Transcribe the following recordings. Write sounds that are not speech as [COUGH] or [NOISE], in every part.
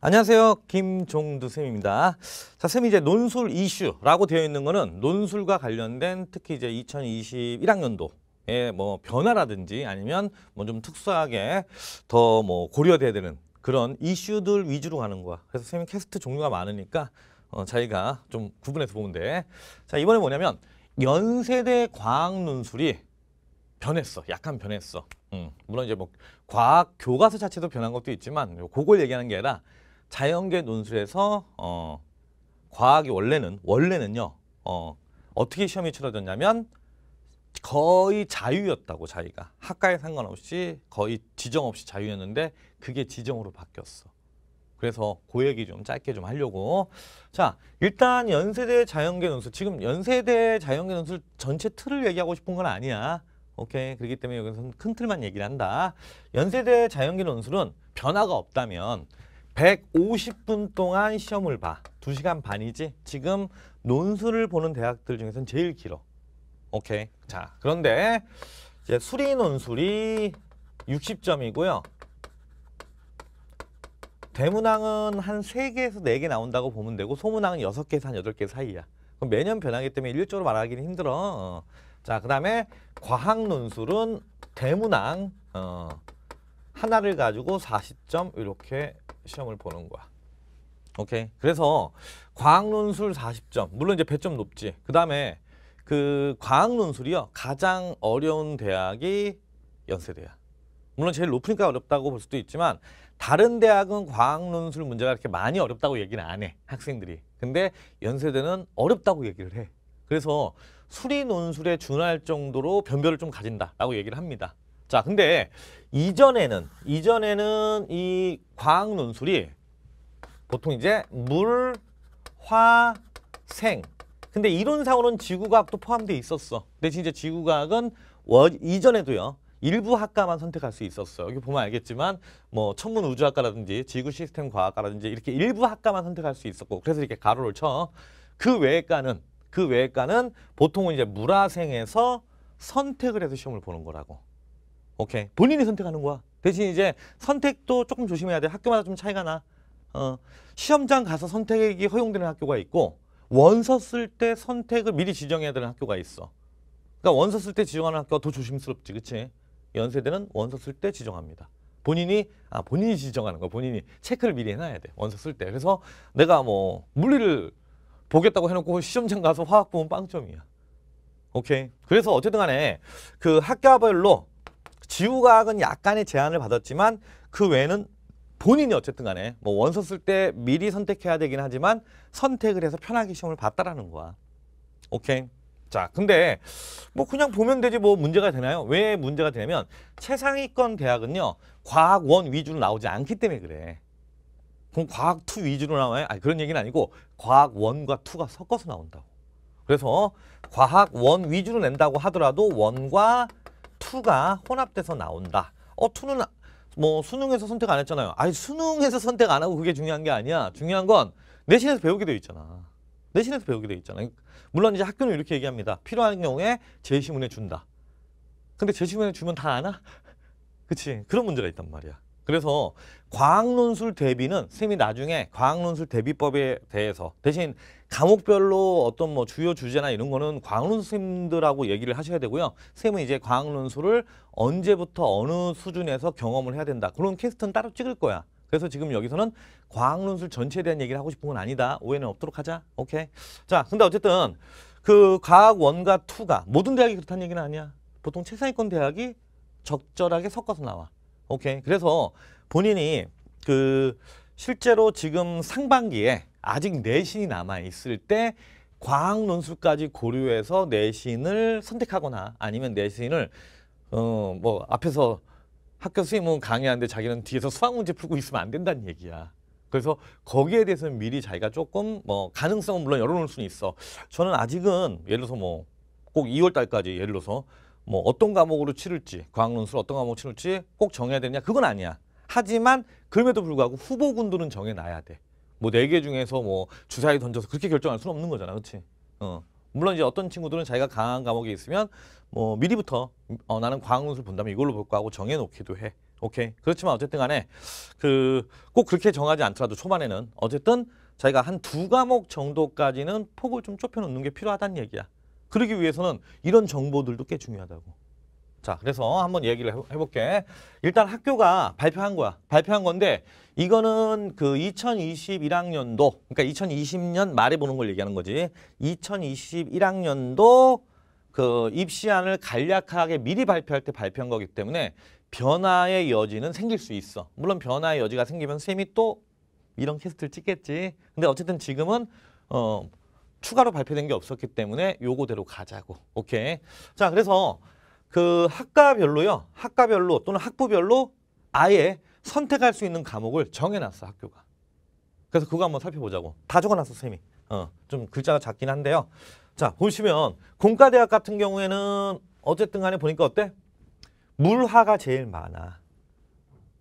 안녕하세요. 김종두 쌤입니다. 자, 쌤이 이제 논술 이슈라고 되어 있는 거는 논술과 관련된 특히 이제 2021학년도 에뭐 변화라든지 아니면 뭐 좀 특수하게 더 뭐 고려돼야 되는 그런 이슈들 위주로 가는 거야. 그래서 쌤이 캐스트 종류가 많으니까 어 자기가 좀 구분해서 보면 돼. 자, 이번에 뭐냐면 연세대 과학 논술이 변했어. 약간 변했어. 음, 물론 이제 뭐 과학 교과서 자체도 변한 것도 있지만 그걸 얘기하는 게 아니라 자연계 논술에서 어, 과학이 원래는 원래는요 어, 어떻게 시험이 치러졌냐면 거의 자유였다고 자기가 학과에 상관없이 거의 지정 없이 자유였는데 그게 지정으로 바뀌었어. 그래서 고그 얘기 좀 짧게 좀 하려고 자 일단 연세대 자연계 논술 지금 연세대 자연계 논술 전체 틀을 얘기하고 싶은 건 아니야 오케이. 그렇기 때문에 여기서는 큰 틀만 얘기를 한다. 연세대 자연계 논술은 변화가 없다면 150분 동안 시험을 봐. 2시간 반이지? 지금 논술을 보는 대학들 중에서는 제일 길어. 오케이. 자, 그런데 이제 수리 논술이 60점이고요. 대문항은 한 세개에서네 개 나온다고 보면 되고 소문항은 여섯 개에서한 여덟 개 사이야. 그럼 매년 변하기 때문에 일률적으로 말하기는 힘들어. 자, 그 다음에 과학 논술은 대문항 어, 하나를 가지고 40점 이렇게 시험을 보는 거야. 오케이. 그래서 과학 논술 40점. 물론 이제 100점 높지. 그다음에 그 과학 논술이요. 가장 어려운 대학이 연세대야. 물론 제일 높으니까 어렵다고 볼 수도 있지만 다른 대학은 과학 논술 문제가 이렇게 많이 어렵다고 얘기는 안 해. 학생들이. 근데 연세대는 어렵다고 얘기를 해. 그래서 수리 논술에 준할 정도로 변별을 좀 가진다라고 얘기를 합니다. 자, 근데 이전에는 이전에는 이 과학 논술이 보통 이제 물, 화, 생. 근데 이론상으로는 지구과학도 포함돼 있었어. 근데 진짜 지구과학은 워, 이전에도요. 일부 학과만 선택할 수 있었어. 요 여기 보면 알겠지만 뭐 천문 우주학과라든지 지구 시스템 과학과라든지 이렇게 일부 학과만 선택할 수 있었고 그래서 이렇게 가로를 쳐. 그 외의 과는 그 외과는 보통은 이제 물화생에서 선택을 해서 시험을 보는 거라고. 오케이. 본인이 선택하는 거야. 대신 이제 선택도 조금 조심해야 돼. 학교마다 좀 차이가 나. 어, 시험장 가서 선택이 허용되는 학교가 있고 원서 쓸 때 선택을 미리 지정해야 되는 학교가 있어. 그러니까 원서 쓸 때 지정하는 학교가 더 조심스럽지, 그치? 연세대는 원서 쓸 때 지정합니다. 본인이 아 본인이 지정하는 거 본인이 체크를 미리 해놔야 돼 원서 쓸때 그래서 내가 뭐 물리를 보겠다고 해놓고 시험장 가서 화학 보면 빵점이야. 오케이. 그래서 어쨌든 간에 그 학교별로 지우과학은 약간의 제한을 받았지만 그 외에는 본인이 어쨌든 간에 뭐 원서 쓸 때 미리 선택해야 되긴 하지만 선택을 해서 편하게 시험을 봤다라는 거야. 오케이. 자, 근데 뭐 그냥 보면 되지 뭐 문제가 되나요? 왜 문제가 되냐면 최상위권 대학은요. 과학원 위주로 나오지 않기 때문에 그래. 그럼 과학 2 위주로 나와요? 아니, 그런 얘기는 아니고 과학 1과 2가 섞어서 나온다고. 그래서 과학 1 위주로 낸다고 하더라도 1과 2가 혼합돼서 나온다. 어, 2는 뭐 수능에서 선택 안 했잖아요. 아니, 수능에서 선택 안 하고 그게 중요한 게 아니야. 중요한 건 내신에서 배우게 되어 있잖아. 내신에서 배우게 되어 있잖아. 물론 이제 학교는 이렇게 얘기합니다. 필요한 경우에 제시문에 준다. 근데 제시문에 주면 다 아나? 그치? 그런 문제가 있단 말이야. 그래서 과학논술 대비는 쌤이 나중에 과학논술 대비법에 대해서 대신 과목별로 어떤 뭐 주요 주제나 이런 거는 과학논술 선생님들하고 얘기를 하셔야 되고요. 쌤은 이제 과학논술을 언제부터 어느 수준에서 경험을 해야 된다. 그런 캐스트는 따로 찍을 거야. 그래서 지금 여기서는 과학논술 전체에 대한 얘기를 하고 싶은 건 아니다. 오해는 없도록 하자. 오케이. 자, 근데 어쨌든 그 과학 원과 투가 모든 대학이 그렇다는 얘기는 아니야. 보통 최상위권 대학이 적절하게 섞어서 나와. 오케이. 그래서 본인이 그 실제로 지금 상반기에 아직 내신이 남아 있을 때 과학 논술까지 고려해서 내신을 선택하거나 아니면 내신을 어 뭐 앞에서 학교 선생님은 강의하는데 자기는 뒤에서 수학 문제 풀고 있으면 안 된다는 얘기야. 그래서 거기에 대해서는 미리 자기가 조금 뭐 가능성은 물론 열어놓을 수는 있어. 저는 아직은 예를 들어서 뭐꼭 2월 달까지 예를 들어서 뭐 어떤 과목으로 치를지 과학논술 어떤 과목 치를지 꼭 정해야 되냐 그건 아니야. 하지만 그럼에도 불구하고 후보군들은 정해놔야 돼. 뭐 네 개 중에서 뭐 주사위 던져서 그렇게 결정할 수는 없는 거잖아, 그렇지? 어. 물론 이제 어떤 친구들은 자기가 강한 과목이 있으면 뭐 미리부터 어, 나는 과학논술 본다면 이걸로 볼까 하고 정해놓기도 해. 오케이. 그렇지만 어쨌든 간에 그 꼭 그렇게 정하지 않더라도 초반에는 어쨌든 자기가 한 두 과목 정도까지는 폭을 좀 좁혀놓는 게 필요하다는 얘기야. 그러기 위해서는 이런 정보들도 꽤 중요하다고. 자, 그래서 한번 얘기를 해볼게. 일단 학교가 발표한 거야. 발표한 건데 이거는 그 2021학년도, 그러니까 2020년 말에 보는 걸 얘기하는 거지. 2021학년도 그 입시안을 간략하게 미리 발표할 때 발표한 거기 때문에 변화의 여지는 생길 수 있어. 물론 변화의 여지가 생기면 쌤이 또 이런 캐스트를 찍겠지. 근데 어쨌든 지금은 어 추가로 발표된 게 없었기 때문에 요거대로 가자고. 오케이. 자, 그래서 그 학과별로요. 학과별로 또는 학부별로 아예 선택할 수 있는 과목을 정해놨어, 학교가. 그래서 그거 한번 살펴보자고. 다 적어놨어, 쌤이. 어, 좀 글자가 작긴 한데요. 자, 보시면 공과대학 같은 경우에는 어쨌든 간에 보니까 어때? 물화가 제일 많아.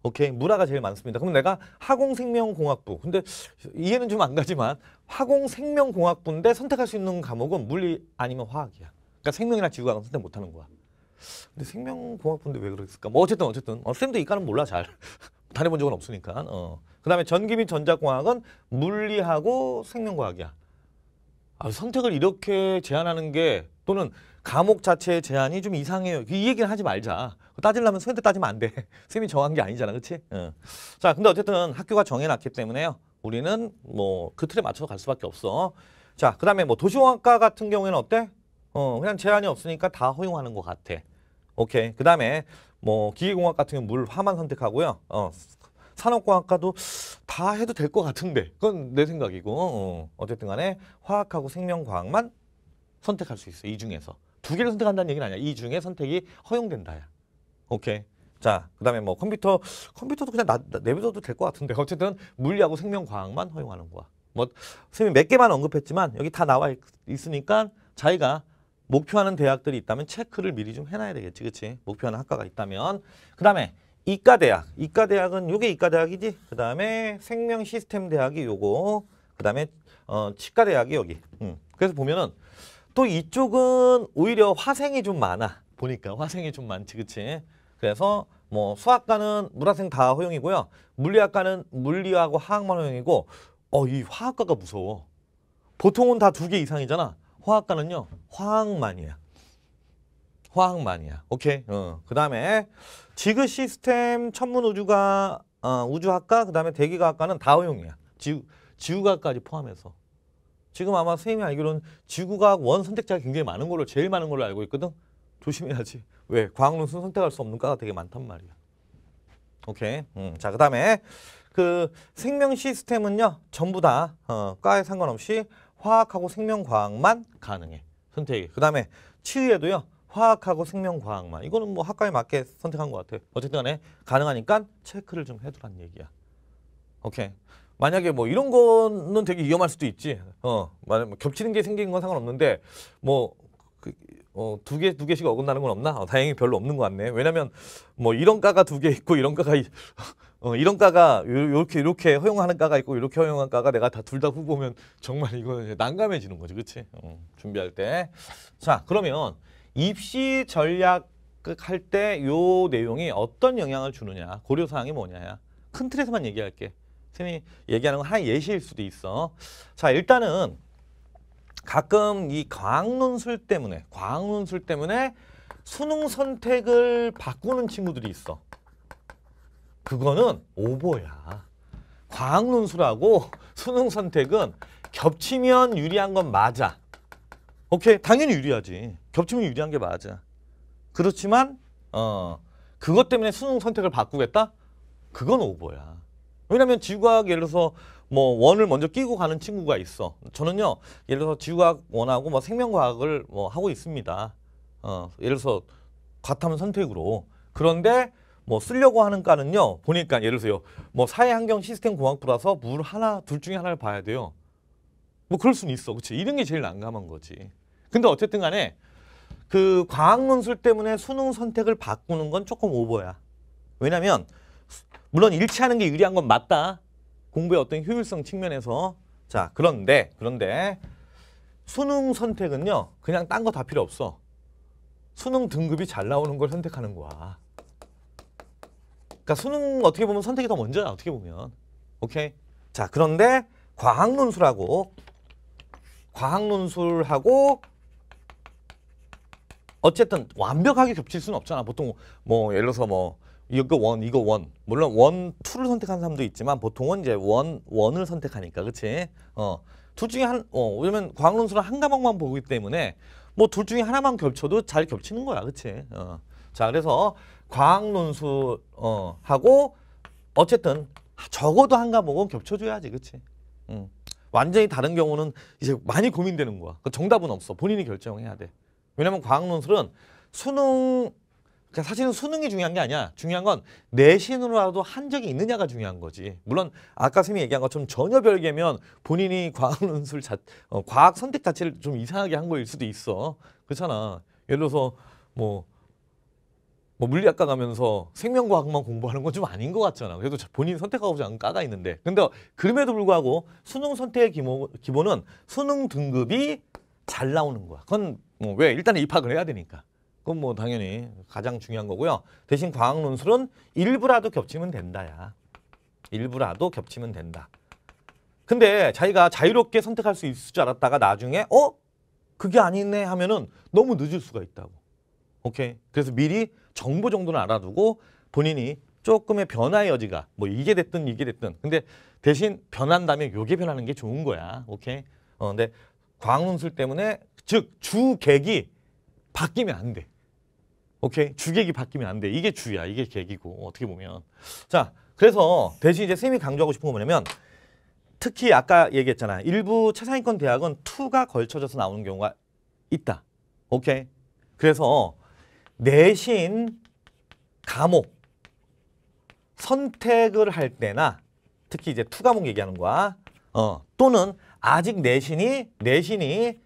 오케이 문화가 제일 많습니다. 그럼 내가 화공생명공학부 근데 이해는 좀 안 가지만 화공생명공학부인데 선택할 수 있는 과목은 물리 아니면 화학이야. 그러니까 생명이나 지구학은 선택 못하는 거야. 근데 생명공학부인데 왜 그랬을까? 뭐 어쨌든 어쨌든 어, 쌤도 이과는 몰라 잘 [LAUGHS] 다녀본 적은 없으니까. 어. 그다음에 전기 및 전자공학은 물리하고 생명과학이야. 아, 선택을 이렇게 제한하는 게 또는 감옥 자체의 제한이 좀 이상해요. 이 얘기는 하지 말자. 따질라면 선생님 따지면 안 돼. 선생님이 [LAUGHS] 정한 게 아니잖아. 그치? 어. 자, 근데 어쨌든 학교가 정해놨기 때문에요. 우리는 뭐 그 틀에 맞춰서 갈 수밖에 없어. 자, 그 다음에 뭐 도시공학과 같은 경우에는 어때? 어, 그냥 제한이 없으니까 다 허용하는 것 같아. 오케이. 그 다음에 뭐 기계공학 같은 경우 는 물, 화만 선택하고요. 어, 산업공학과도 다 해도 될 것 같은데 그건 내 생각이고 어. 어쨌든 간에 화학하고 생명과학만 선택할 수 있어. 요이 중에서. 두 개를 선택한다는 얘기는 아니야. 이 중에 선택이 허용된다야. 오케이. 자, 그다음에 뭐 컴퓨터 컴퓨터도 그냥 내버려도 될 것 같은데 어쨌든 물리하고 생명과학만 허용하는 거야. 뭐 선생님 이몇 개만 언급했지만 여기 다 나와 있, 있으니까 자기가 목표하는 대학들이 있다면 체크를 미리 좀 해놔야 되겠지, 그치 목표하는 학과가 있다면 그다음에 이과 대학, 이과 대학은 요게 이과 대학이지. 그다음에 생명 시스템 대학이 요거, 그다음에 어 치과 대학이 여기. 음. 그래서 보면은 또 이쪽은 오히려 화생이 좀 많아. 보니까 화생이 좀 많지 그치? 그래서 뭐 수학과는 물화생 다 허용이고요. 물리학과는 물리하고 화학만 허용이고 어 이 화학과가 무서워. 보통은 다 두 개 이상이잖아. 화학과는요. 화학만이야. 화학만이야. 오케이. 어. 그 다음에 지그 시스템 천문 우주가 어, 우주학과 그 다음에 대기과학과는 다 허용이야. 지우, 지우과까지 포함해서. 지금 아마 선생님이 알기로는 지구과학 원 선택자가 굉장히 많은 걸로 제일 많은 걸로 알고 있거든. 조심해야지. 왜? 과학론수 선택할 수 없는 과가 되게 많단 말이야. 오케이. 음, 자, 그다음에 그 생명 시스템은요. 전부 다 어, 과에 상관없이 화학하고 생명과학만 가능해. 선택이. 그다음에 치의에도요. 화학하고 생명과학만. 이거는 뭐 학과에 맞게 선택한 것 같아요. 어쨌든 간에 가능하니까 체크를 좀 해두란 얘기야. 오케이. 만약에 뭐 이런 거는 되게 위험할 수도 있지. 어, 만약 뭐 겹치는 게 생긴 건 상관없는데 뭐 그, 어, 두 개, 두 개씩 어긋나는 건 없나? 어, 다행히 별로 없는 것 같네. 왜냐면, 뭐, 이런 가가 두 개 있고, 이런 가가, [LAUGHS] 어, 이런 가가, 요렇게, 요렇게 허용하는 가가 있고, 이렇게 허용한 가가 내가 다 둘 다 후보면 정말 이거는 난감해지는 거지. 그치? 어, 준비할 때. 자, 그러면 입시 전략 할때 요 내용이 어떤 영향을 주느냐, 고려사항이 뭐냐야. 큰 틀에서만 얘기할게. 선생님이 얘기하는 건 하나의 예시일 수도 있어. 자, 일단은 가끔 이 과학논술 때문에 과학논술 때문에 수능 선택을 바꾸는 친구들이 있어. 그거는 오버야 과학논술하고 수능 선택은 겹치면 유리한 건 맞아. 오케이, 당연히 유리하지. 겹치면 유리한 게 맞아. 그렇지만 어 그것 때문에 수능 선택을 바꾸겠다? 그건 오버야 왜냐하면 지구과학 예를 들어서 뭐 원을 먼저 끼고 가는 친구가 있어. 저는요 예를 들어서 지구과학 원하고 뭐 생명과학을 뭐 하고 있습니다. 어 예를 들어서 과탐 면 선택으로 그런데 뭐 쓰려고 하는 과는요 보니까 예를 들어서요 뭐 사회환경 시스템 공학부라서 물 하나 둘 중에 하나를 봐야 돼요. 뭐 그럴 수는 있어, 그렇지? 이런 게 제일 난감한 거지. 근데 어쨌든 간에 그 과학 논술 때문에 수능 선택을 바꾸는 건 조금 오버야. 왜냐면 물론 일치하는 게 유리한 건 맞다. 공부의 어떤 효율성 측면에서. 자, 그런데 그런데 수능 선택은요. 그냥 딴 거 다 필요 없어. 수능 등급이 잘 나오는 걸 선택하는 거야. 그러니까 수능 어떻게 보면 선택이 더 먼저야. 어떻게 보면. 오케이? 자, 그런데 과학논술하고 과학논술하고 어쨌든 완벽하게 겹칠 수는 없잖아. 보통 뭐 예를 들어서 뭐 이거 원, 이거 원. 물론 원, 투를 선택한 사람도 있지만 보통은 이제 원, 원을 선택하니까, 그치 어, 둘 중에 한, 어, 왜냐면 광론수는 한과목만 보기 때문에 뭐 둘 중에 하나만 겹쳐도 잘 겹치는 거야, 그치 어. 자, 그래서 과학론수 어, 하고 어쨌든 적어도 한 과목은 겹쳐줘야지, 그치 응. 음. 완전히 다른 경우는 이제 많이 고민되는 거야. 그 정답은 없어. 본인이 결정해야 돼. 왜냐면 과학논술은 수능 그러니까 사실은 수능이 중요한 게 아니야. 중요한 건 내신으로라도 한 적이 있느냐가 중요한 거지. 물론 아까 선생님이 얘기한 것처럼 전혀 별개면 본인이 [LAUGHS] 과학 논술 자, 어, 과학 선택 자체를 좀 이상하게 한 거일 수도 있어. 그렇잖아. 예를 들어서 뭐, 뭐 물리학과 가면서 생명과학만 공부하는 건 좀 아닌 것 같잖아. 그래도 본인 이 선택하고자 한 까가 있는데. 근데 그럼에도 불구하고 수능 선택의 기모, 기본은 수능 등급이 잘 나오는 거야. 그건 뭐 왜? 일단은 입학을 해야 되니까. 그건 뭐 당연히 가장 중요한 거고요. 대신 과학 논술은 일부라도 겹치면 된다야. 일부라도 겹치면 된다. 근데 자기가 자유롭게 선택할 수 있을 줄 알았다가 나중에 어? 그게 아니네 하면은 너무 늦을 수가 있다고. 오케이. 그래서 미리 정보 정도는 알아두고 본인이 조금의 변화의 여지가 뭐 이게 됐든 이게 됐든 근데 대신 변한다면 요게 변하는 게 좋은 거야. 오케이. 어 근데 과학 논술 때문에 즉 주객이 바뀌면 안 돼. 오케이? 주객이 바뀌면 안 돼. 이게 주야. 이게 객이고. 어떻게 보면. 자, 그래서 대신 이제 쌤이 강조하고 싶은 건 뭐냐면 특히 아까 얘기했잖아. 일부 최상위권 대학은 투가 걸쳐져서 나오는 경우가 있다. 오케이? 그래서 내신 과목 선택을 할 때나 특히 이제 투 과목 얘기하는 거야. 어, 또는 아직 내신이 내신이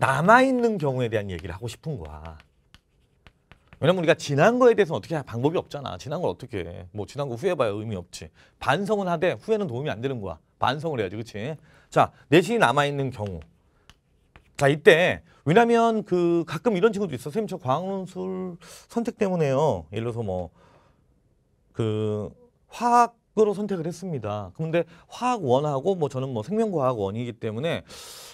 남아있는 경우에 대한 얘기를 하고 싶은 거야. 왜냐면 우리가 지난 거에 대해서는 어떻게 할 방법이 없잖아. 지난 걸 어떻게 해. 뭐 지난 거 후회해봐야 의미 없지. 반성은 하되 후회는 도움이 안 되는 거야. 반성을 해야지. 그치? 자, 내신이 남아있는 경우. 자, 이때 왜냐면 그 가끔 이런 친구도 있어. 선생님 저 과학논술 선택 때문에요. 예를 들어서 뭐 그 화학 으로 선택을 했습니다. 그런데 화학 원하고뭐 저는 뭐 생명과학 원이기 때문에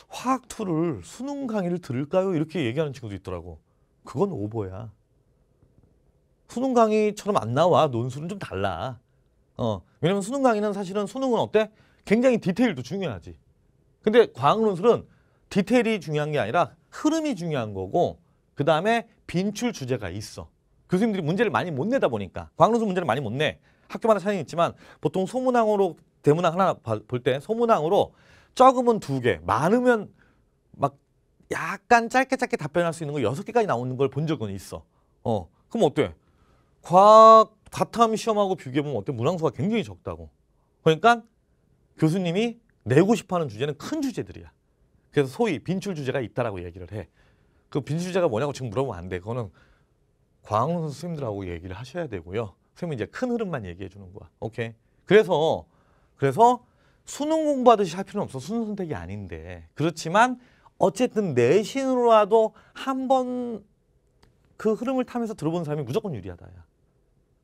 화학 투를 수능 강의를 들을까요? 이렇게 얘기하는 친구도 있더라고. 그건 오버야. 수능 강의처럼 안 나와. 논술은 좀 달라. 어. 왜냐면 수능 강의는 사실은 수능은 어때? 굉장히 디테일도 중요하지. 근데 과학 논술은 디테일이 중요한 게 아니라 흐름이 중요한 거고 그 다음에 빈출 주제가 있어. 교수님들이 문제를 많이 못 내다 보니까 과학 논술 문제를 많이 못 내. 학교마다 차이는 있지만 보통 소문항으로 대문항 하나 볼 때 소문항으로 적으면 두 개, 많으면 막 약간 짧게 짧게 답변할 수 있는 거 여섯 개까지 나오는 걸 본 적은 있어. 어, 그럼 어때? 과학 과탐 시험하고 비교해 보면 어때? 문항수가 굉장히 적다고. 그러니까 교수님이 내고 싶어하는 주제는 큰 주제들이야. 그래서 소위 빈출 주제가 있다라고 얘기를 해. 그 빈출 주제가 뭐냐고 지금 물어보면 안 돼. 그거는 과학 선생님들하고 얘기를 하셔야 되고요. 선생님은 이제 큰 흐름만 얘기해 주는 거야. 오케이. 그래서 그래서 수능 공부하듯이 할 필요는 없어. 수능 선택이 아닌데. 그렇지만 어쨌든 내신으로라도 한 번 그 흐름을 타면서 들어본 사람이 무조건 유리하다. 야.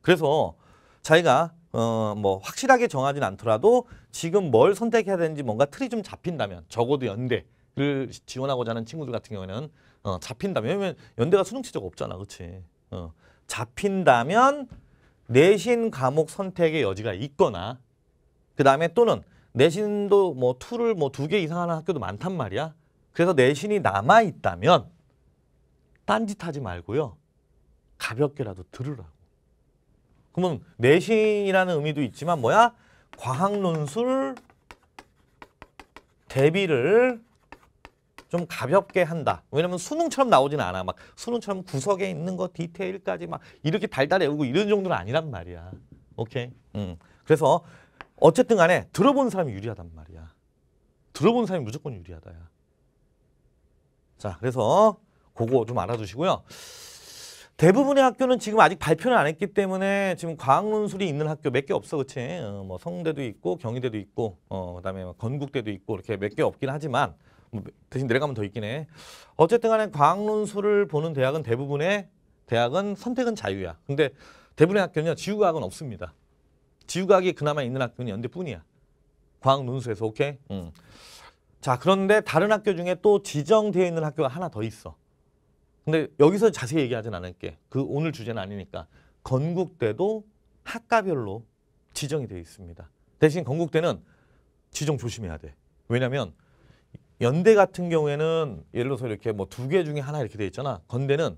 그래서 자기가 어뭐 확실하게 정하진 않더라도 지금 뭘 선택해야 되는지 뭔가 틀이 좀 잡힌다면 적어도 연대를 지원하고자 하는 친구들 같은 경우에는 어 잡힌다면 왜냐면 연대가 수능 치적 없잖아. 그렇지? 어 잡힌다면 내신 과목 선택의 여지가 있거나 그 다음에 또는 내신도 뭐 툴을 뭐 두 개 이상 하는 학교도 많단 말이야. 그래서 내신이 남아있다면 딴짓하지 말고요. 가볍게라도 들으라고. 그러면 내신이라는 의미도 있지만 뭐야? 과학논술 대비를 좀 가볍게 한다. 왜냐면 수능처럼 나오지는 않아. 막 수능처럼 구석에 있는 거 디테일까지 막 이렇게 달달해 오고 이런 정도는 아니란 말이야. 오케이. 음. 그래서 어쨌든 간에 들어본 사람이 유리하단 말이야. 들어본 사람이 무조건 유리하다야. 자, 그래서 그거 좀 알아두시고요. 대부분의 학교는 지금 아직 발표는 안 했기 때문에 지금 과학논술이 있는 학교 몇 개 없어, 그치? 어, 뭐 성대도 있고 경희대도 있고 어, 그다음에 뭐 건국대도 있고 이렇게 몇 개 없긴 하지만 뭐 대신 내려가면 더 있긴 해. 어쨌든 간에 과학론술을 보는 대학은 대부분의 대학은 선택은 자유야. 근데 대부분의 학교는 지우과학은 없습니다. 지우과학이 그나마 있는 학교는 연대뿐이야. 과학논술에서 오케이? 음. 자 그런데 다른 학교 중에 또 지정되어 있는 학교가 하나 더 있어. 근데 여기서 자세히 얘기하진 않을게. 그 오늘 주제는 아니니까. 건국대도 학과별로 지정이 되어 있습니다. 대신 건국대는 지정 조심해야 돼. 왜냐하면 연대 같은 경우에는 예를 들어서 이렇게 뭐 두 개 중에 하나 이렇게 돼 있잖아. 건대는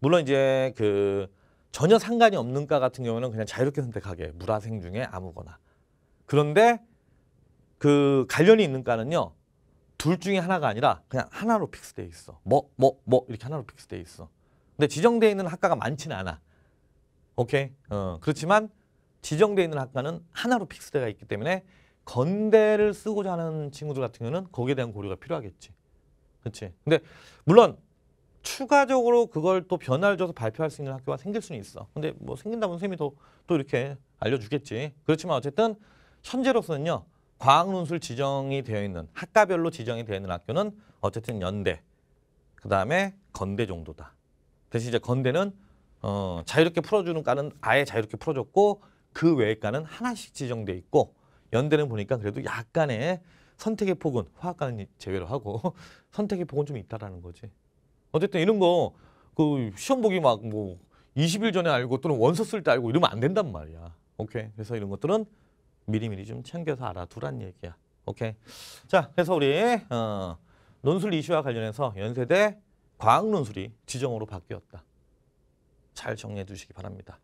물론 이제 그 전혀 상관이 없는 과 같은 경우는 그냥 자유롭게 선택하게 물화생 중에 아무거나. 그런데 그 관련이 있는 과는요. 둘 중에 하나가 아니라 그냥 하나로 픽스돼 있어. 뭐 뭐, 뭐 이렇게 하나로 픽스돼 있어. 근데 지정돼 있는 학과가 많지는 않아. 오케이? 어, 그렇지만 지정돼 있는 학과는 하나로 픽스돼가 있기 때문에 건대를 쓰고자 하는 친구들 같은 경우는 거기에 대한 고려가 필요하겠지. 그렇지. 근데 물론 추가적으로 그걸 또 변화를 줘서 발표할 수 있는 학교가 생길 수는 있어. 근데 뭐 생긴다면 쌤이 또 이렇게 알려주겠지. 그렇지만 어쨌든 현재로서는요. 과학논술 지정이 되어 있는 학과별로 지정이 되어 있는 학교는 어쨌든 연대, 그 다음에 건대 정도다. 대신 이제 건대는 어, 자유롭게 풀어주는 과는 아예 자유롭게 풀어줬고 그 외의 과는 하나씩 지정돼 있고 연대는 보니까 그래도 약간의 선택의 폭은 화학과는 제외로 하고 [LAUGHS] 선택의 폭은 좀 있다라는 거지. 어쨌든 이런 거 그 시험 보기 막 뭐 20일 전에 알고 또는 원서 쓸 때 알고 이러면 안 된단 말이야. 오케이. 그래서 이런 것들은 미리미리 좀 챙겨서 알아두란 얘기야. 오케이. 자, 그래서 우리 어, 논술 이슈와 관련해서 연세대 과학 논술이 지정으로 바뀌었다. 잘 정리해 두시기 바랍니다.